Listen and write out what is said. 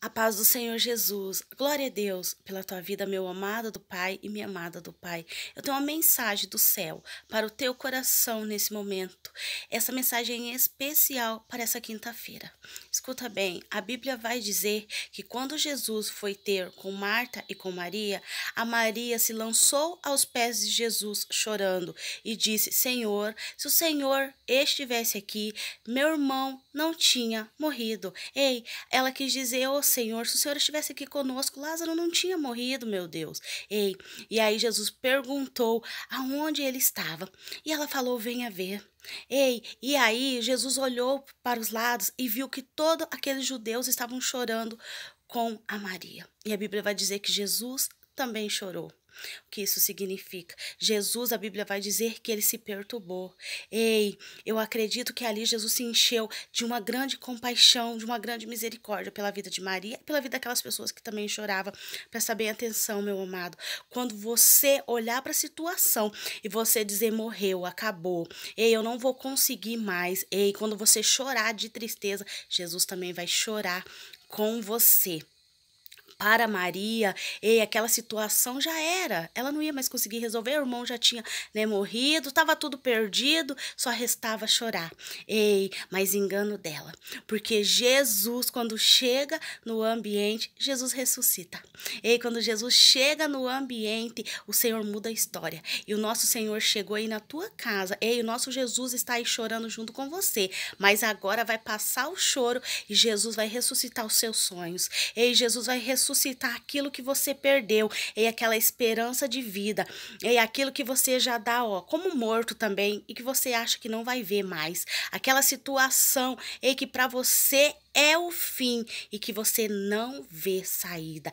A paz do Senhor Jesus. Glória a Deus pela tua vida, meu amado do Pai e minha amada do Pai. Eu tenho uma mensagem do céu para o teu coração nesse momento. Essa mensagem é especial para essa quinta-feira. Escuta bem, a Bíblia vai dizer que quando Jesus foi ter com Marta e com Maria, a Maria se lançou aos pés de Jesus chorando e disse: Senhor, se o Senhor estivesse aqui, meu irmão não tinha morrido. Ei, ela quis dizer ao Senhor, se o Senhor estivesse aqui conosco, Lázaro não tinha morrido, meu Deus. Ei, e aí Jesus perguntou aonde ele estava. E ela falou: Venha ver. Ei, e aí Jesus olhou para os lados e viu que todos aqueles judeus estavam chorando com a Maria. E a Bíblia vai dizer que Jesus também chorou. O que isso significa? Jesus, a Bíblia vai dizer que ele se perturbou. Ei, eu acredito que ali Jesus se encheu de uma grande compaixão, de uma grande misericórdia pela vida de Maria e pela vida daquelas pessoas que também choravam. Presta bem atenção, meu amado. Quando você olhar para a situação e você dizer morreu, acabou, ei, eu não vou conseguir mais. Ei, quando você chorar de tristeza, Jesus também vai chorar com você para Maria, e aquela situação já era. Ela não ia mais conseguir resolver, o irmão já tinha né, morrido, estava tudo perdido, só restava chorar. Ei, mas engano dela, porque Jesus, quando chega no ambiente, Jesus ressuscita. Ei, quando Jesus chega no ambiente, o Senhor muda a história. E o nosso Senhor chegou aí na tua casa. Ei, o nosso Jesus está aí chorando junto com você, mas agora vai passar o choro e Jesus vai ressuscitar os seus sonhos. Ei, Jesus vai ressuscitar ressuscitar aquilo que você perdeu, e aquela esperança de vida, e aquilo que você já dá, ó, como morto também e que você acha que não vai ver mais, aquela situação e que para você é o fim e que você não vê saída.